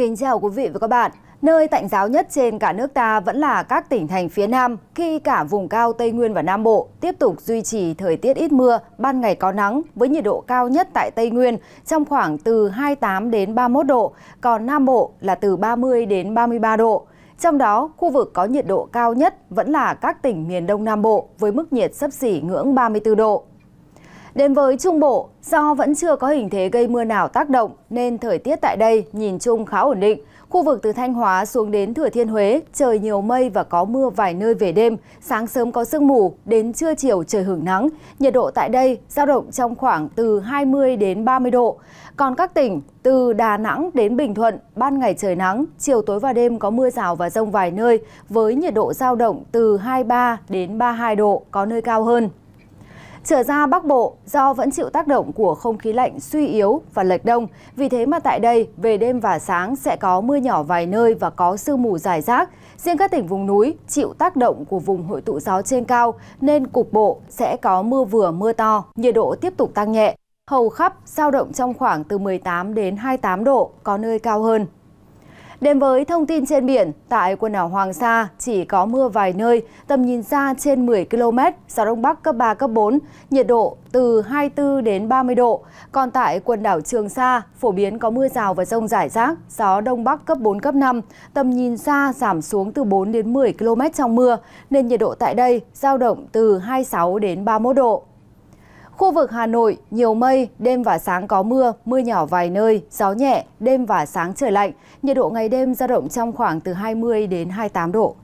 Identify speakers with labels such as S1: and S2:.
S1: Kính chào quý vị và các bạn. Nơi tạnh giáo nhất trên cả nước ta vẫn là các tỉnh thành phía Nam, khi cả vùng cao Tây Nguyên và Nam Bộ tiếp tục duy trì thời tiết ít mưa, ban ngày có nắng với nhiệt độ cao nhất tại Tây Nguyên trong khoảng từ 28 đến 31 độ, còn Nam Bộ là từ 30 đến 33 độ. Trong đó, khu vực có nhiệt độ cao nhất vẫn là các tỉnh miền Đông Nam Bộ với mức nhiệt sấp xỉ ngưỡng 34 độ. Đến với Trung Bộ, do vẫn chưa có hình thế gây mưa nào tác động nên thời tiết tại đây nhìn chung khá ổn định. Khu vực từ Thanh Hóa xuống đến Thừa Thiên Huế, trời nhiều mây và có mưa vài nơi về đêm, sáng sớm có sương mù, đến trưa chiều trời hưởng nắng. Nhiệt độ tại đây dao động trong khoảng từ 20 đến 30 độ. Còn các tỉnh từ Đà Nẵng đến Bình Thuận, ban ngày trời nắng, chiều tối và đêm có mưa rào và rông vài nơi với nhiệt độ dao động từ 23 đến 32 độ, có nơi cao hơn trở ra Bắc Bộ do vẫn chịu tác động của không khí lạnh suy yếu và lệch đông, vì thế mà tại đây về đêm và sáng sẽ có mưa nhỏ vài nơi và có sương mù dài rác. Riêng các tỉnh vùng núi chịu tác động của vùng hội tụ gió trên cao nên cục bộ sẽ có mưa vừa mưa to, nhiệt độ tiếp tục tăng nhẹ. Hầu khắp giao động trong khoảng từ 18 đến 28 độ, có nơi cao hơn đến với thông tin trên biển tại quần đảo hoàng sa chỉ có mưa vài nơi tầm nhìn xa trên 10 km gió đông bắc cấp 3 cấp 4 nhiệt độ từ 24 đến 30 độ còn tại quần đảo trường sa phổ biến có mưa rào và rông rải rác gió đông bắc cấp 4 cấp 5 tầm nhìn xa giảm xuống từ 4 đến 10 km trong mưa nên nhiệt độ tại đây giao động từ 26 đến 31 độ Khu vực Hà Nội, nhiều mây, đêm và sáng có mưa, mưa nhỏ vài nơi, gió nhẹ, đêm và sáng trời lạnh. Nhiệt độ ngày đêm dao động trong khoảng từ 20 đến 28 độ.